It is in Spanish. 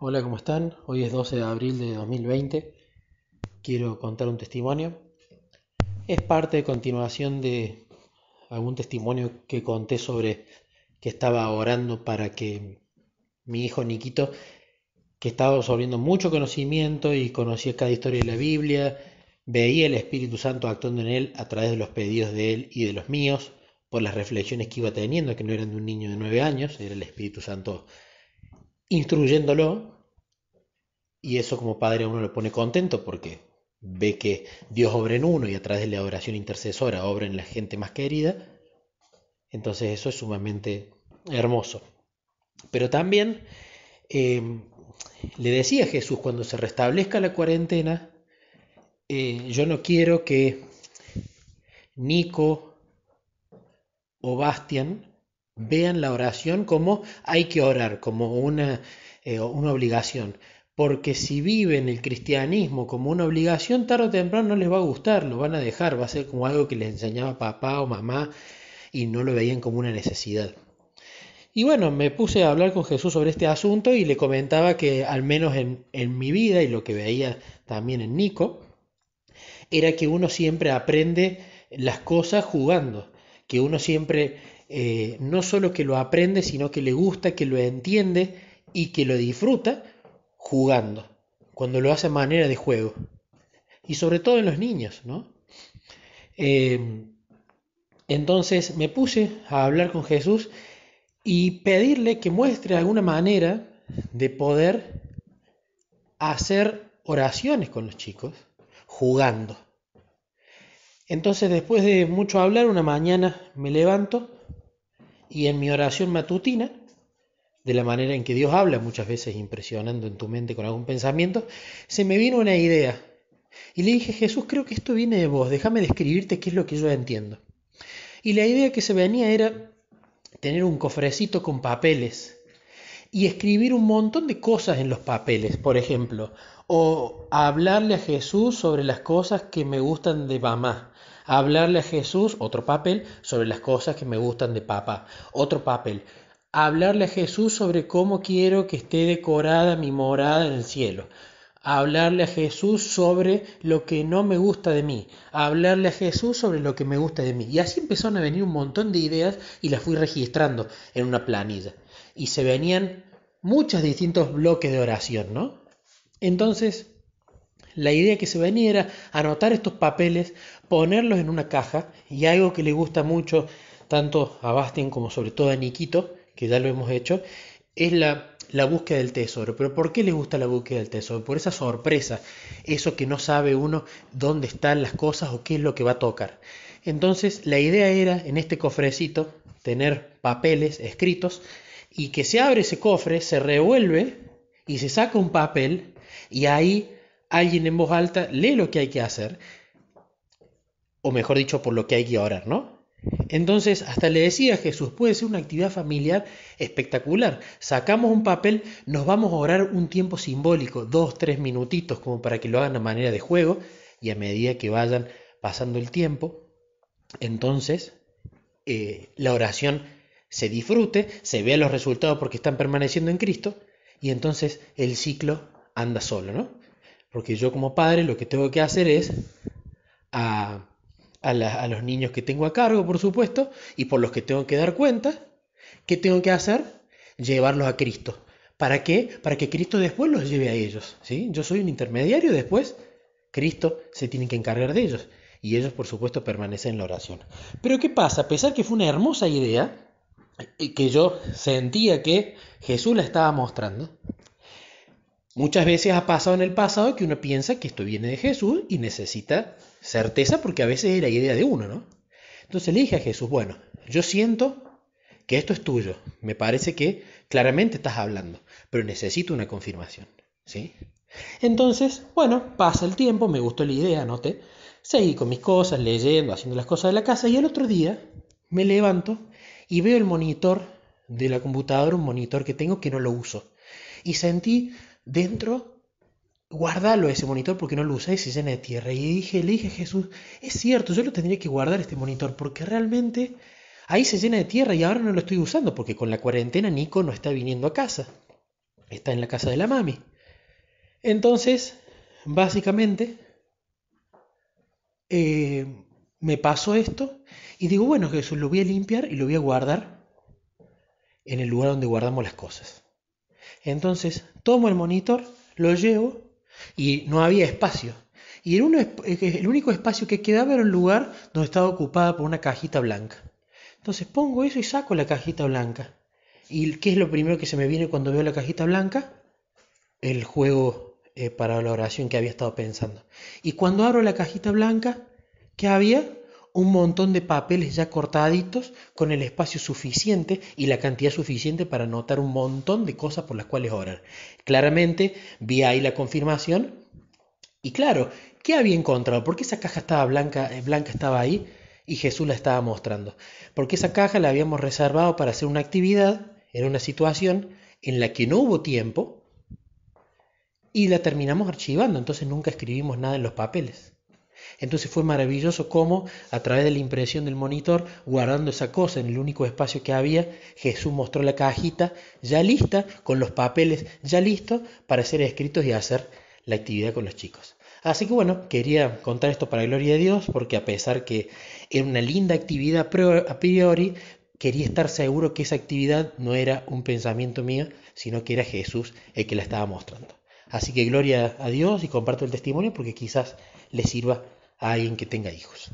Hola, ¿cómo están? Hoy es 12 de abril de 2020. Quiero contar un testimonio. Es parte de continuación de algún testimonio que conté sobre que estaba orando para que mi hijo Niquito, que estaba absorbiendo mucho conocimiento y conocía cada historia de la Biblia, veía el Espíritu Santo actuando en él a través de los pedidos de él y de los míos, por las reflexiones que iba teniendo, que no eran de un niño de nueve años, era el Espíritu Santo instruyéndolo y eso como padre a uno lo pone contento porque ve que Dios obra en uno y a través de la oración intercesora obra en la gente más querida. Entonces eso es sumamente hermoso. Pero también eh, le decía Jesús, cuando se restablezca la cuarentena, eh, yo no quiero que Nico o Bastian Vean la oración como hay que orar, como una, eh, una obligación. Porque si viven el cristianismo como una obligación, tarde o temprano no les va a gustar, lo van a dejar, va a ser como algo que les enseñaba papá o mamá y no lo veían como una necesidad. Y bueno, me puse a hablar con Jesús sobre este asunto y le comentaba que al menos en, en mi vida y lo que veía también en Nico, era que uno siempre aprende las cosas jugando, que uno siempre eh, no solo que lo aprende, sino que le gusta, que lo entiende y que lo disfruta jugando, cuando lo hace manera de juego. Y sobre todo en los niños, ¿no? Em, entonces me puse a hablar con Jesús y pedirle que muestre alguna manera de poder hacer oraciones con los chicos jugando. Entonces después de mucho hablar, una mañana me levanto y en mi oración matutina, de la manera en que Dios habla, muchas veces impresionando en tu mente con algún pensamiento, se me vino una idea. Y le dije, Jesús, creo que esto viene de vos, déjame describirte qué es lo que yo entiendo. Y la idea que se venía era tener un cofrecito con papeles y escribir un montón de cosas en los papeles, por ejemplo, o hablarle a Jesús sobre las cosas que me gustan de mamá, hablarle a Jesús, otro papel, sobre las cosas que me gustan de papá, otro papel, hablarle a Jesús sobre cómo quiero que esté decorada mi morada en el cielo, hablarle a Jesús sobre lo que no me gusta de mí, hablarle a Jesús sobre lo que me gusta de mí. Y así empezaron a venir un montón de ideas y las fui registrando en una planilla. Y se venían muchos distintos bloques de oración, ¿no? Entonces, la idea que se venía era anotar estos papeles, ponerlos en una caja y algo que le gusta mucho tanto a Bastien como sobre todo a Nikito, que ya lo hemos hecho, es la, la búsqueda del tesoro. Pero ¿por qué le gusta la búsqueda del tesoro? Por esa sorpresa, eso que no sabe uno dónde están las cosas o qué es lo que va a tocar. Entonces la idea era en este cofrecito tener papeles escritos y que se abre ese cofre, se revuelve y se saca un papel y ahí alguien en voz alta lee lo que hay que hacer, o mejor dicho, por lo que hay que orar, ¿no? Entonces, hasta le decía a Jesús, puede ser una actividad familiar espectacular. Sacamos un papel, nos vamos a orar un tiempo simbólico, dos, tres minutitos, como para que lo hagan a manera de juego, y a medida que vayan pasando el tiempo, entonces eh, la oración se disfrute, se vea los resultados porque están permaneciendo en Cristo, y entonces el ciclo anda solo, ¿no? Porque yo como padre lo que tengo que hacer es a, a, los niños que tengo a cargo, por supuesto, y por los que tengo que dar cuenta, ¿qué tengo que hacer? Llevarlos a Cristo. ¿Para qué? Para que Cristo después los lleve a ellos. ¿sí? Yo soy un intermediario, después Cristo se tiene que encargar de ellos. Y ellos, por supuesto, permanecen en la oración. Pero ¿qué pasa? A pesar que fue una hermosa idea, eh, que yo sentía que Jesús la estaba mostrando, Muchas veces ha pasado en el pasado que uno piensa que esto viene de Jesús y necesita certeza porque a veces es la idea de uno, ¿no? Entonces le dije a Jesús, bueno, yo siento que esto es tuyo, me parece que claramente estás hablando, pero necesito una confirmación, ¿sí? Entonces, bueno, pasa el tiempo, me gustó la idea, anoté, seguí con mis cosas, leyendo, haciendo las cosas de la casa y el otro día me levanto y veo el monitor de la computadora, un monitor que tengo que no lo uso, y sentí dentro, guardalo ese monitor porque no lo usáis y se llena de tierra. Y dije, le dije a Jesús, es cierto, yo lo tendría que guardar este monitor porque realmente ahí se llena de tierra y ahora no lo estoy usando porque con la cuarentena Nico no está viniendo a casa. Está en la casa de la mami. Entonces, básicamente, eh, me pasó esto y digo, bueno Jesús, lo voy a limpiar y lo voy a guardar en el lugar donde guardamos las cosas. Entonces tomo el monitor, lo llevo y no había espacio. Y el, único espacio que quedaba era un lugar donde estaba ocupada por una cajita blanca. Entonces pongo eso y saco la cajita blanca. ¿Y qué es lo primero que se me viene cuando veo la cajita blanca? El juego eh, para la oración que había estado pensando. Y cuando abro la cajita blanca, ¿qué había? un montón de papeles ya cortaditos con el espacio suficiente y la cantidad suficiente para anotar un montón de cosas por las cuales orar. Claramente vi ahí la confirmación y claro, ¿qué había encontrado? ¿Por qué esa caja estaba blanca, eh, blanca estaba ahí y Jesús la estaba mostrando? Porque esa caja la habíamos reservado para hacer una actividad, era una situación en la que no hubo tiempo y la terminamos archivando, entonces nunca escribimos nada en los papeles. Entonces fue maravilloso cómo, a través de la impresión del monitor, guardando esa cosa en el único espacio que había, Jesús mostró la cajita ya lista, con los papeles ya listos para ser escritos y hacer la actividad con los chicos. Así que bueno, quería contar esto para gloria de Dios, porque a pesar que era una linda actividad a priori, quería estar seguro que esa actividad no era un pensamiento mío, sino que era Jesús el que la estaba mostrando. Así que gloria a Dios y comparto el testimonio porque quizás le sirva a alguien que tenga hijos.